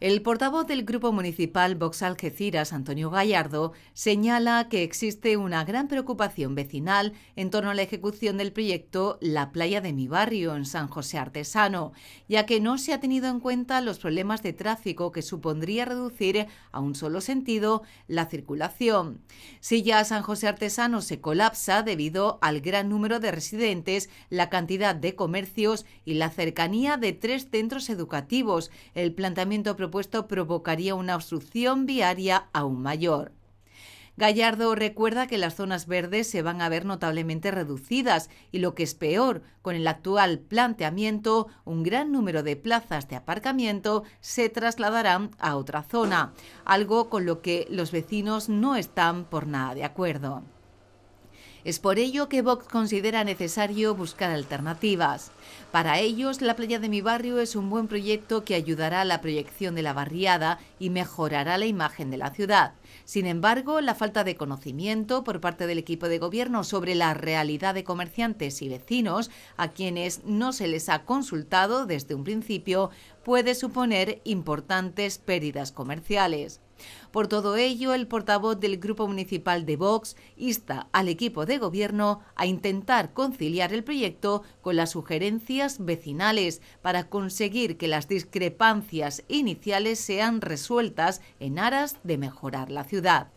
El portavoz del Grupo Municipal Vox Algeciras, Antonio Gallardo, señala que existe una gran preocupación vecinal en torno a la ejecución del proyecto La playa de mi barrio en San José Artesano, ya que no se ha tenido en cuenta los problemas de tráfico que supondría reducir a un solo sentido la circulación. Si ya San José Artesano se colapsa debido al gran número de residentes, la cantidad de comercios y la cercanía de tres centros educativos, el planteamiento puesto provocaría una obstrucción viaria aún mayor. Gallardo recuerda que las zonas verdes se van a ver notablemente reducidas y lo que es peor, con el actual planteamiento, un gran número de plazas de aparcamiento se trasladarán a otra zona, algo con lo que los vecinos no están por nada de acuerdo. Es por ello que Vox considera necesario buscar alternativas. Para ellos, la playa de mi barrio es un buen proyecto que ayudará a la proyección de la barriada y mejorará la imagen de la ciudad. Sin embargo, la falta de conocimiento por parte del equipo de gobierno sobre la realidad de comerciantes y vecinos, a quienes no se les ha consultado desde un principio, puede suponer importantes pérdidas comerciales. Por todo ello, el portavoz del Grupo Municipal de Vox insta al equipo de gobierno a intentar conciliar el proyecto con las sugerencias vecinales para conseguir que las discrepancias iniciales sean resueltas en aras de mejorar la ciudad.